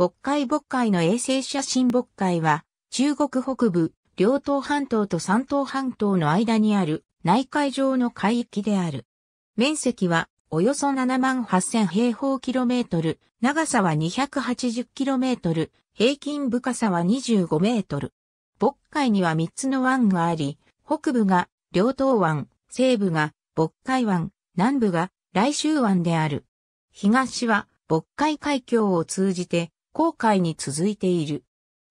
渤海渤海の衛星写真渤海は、中国北部、両東半島と山東半島の間にある内海上の海域である。面積はおよそ7万8000平方キロメートル、長さは280キロメートル、平均深さは25メートル。渤海には3つの湾があり、北部が両東湾、西部が渤海湾、南部が来州湾である。東は渤海海峡を通じて航海に続いている。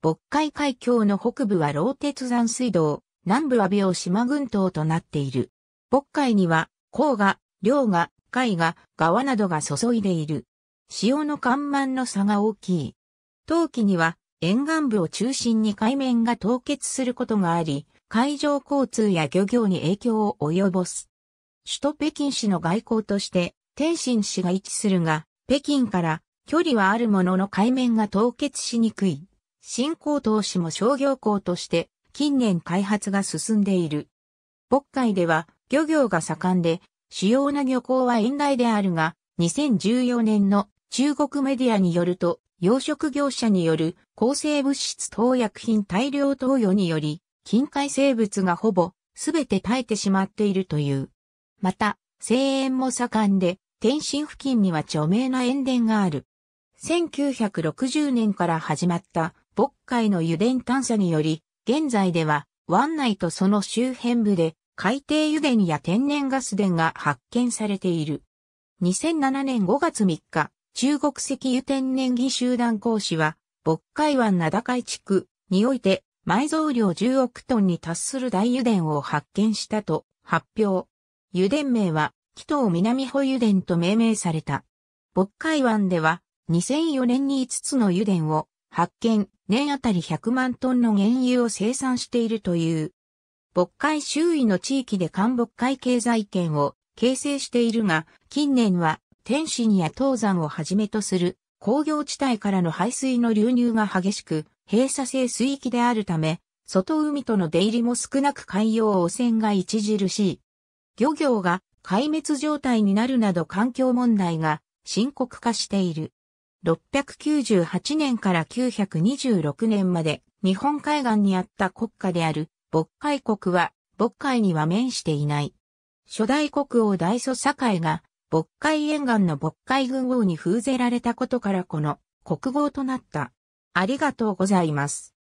渤海海峡の北部は老鉄山水道、南部は病島群島となっている。渤海には、黄河、両河、海河、川などが注いでいる。潮の干満の差が大きい。冬季には、沿岸部を中心に海面が凍結することがあり、海上交通や漁業に影響を及ぼす。首都北京市の外交として、天津市が位置するが、北京から距離はあるものの海面が凍結しにくい。新港投資も商業港として近年開発が進んでいる。北海では漁業が盛んで、主要な漁港は遠来であるが、2014年の中国メディアによると、養殖業者による抗生物質投薬品大量投与により、近海生物がほぼ全て耐えてしまっているという。また、声援も盛んで、天津付近には著名な塩田がある。1960年から始まった渤海の油田探査により、現在では湾内とその周辺部で海底油田や天然ガス田が発見されている。2007年5月3日、中国石油天然技集団講師は、渤海湾高海地区において埋蔵量10億トンに達する大油田を発見したと発表。油田名は、紀藤南保油田と命名された。渤海湾では、2004年に5つの油田を発見、年あたり100万トンの原油を生産しているという。渤海周囲の地域で韓渤海経済圏を形成しているが、近年は天津や東山をはじめとする工業地帯からの排水の流入が激しく、閉鎖性水域であるため、外海との出入りも少なく海洋汚染が著しい。漁業が壊滅状態になるなど環境問題が深刻化している。698年から926年まで日本海岸にあった国家である渤海国は渤海には面していない。初代国王大祖堺が渤海沿岸の渤海軍王に封ぜられたことからこの国号となった。ありがとうございます。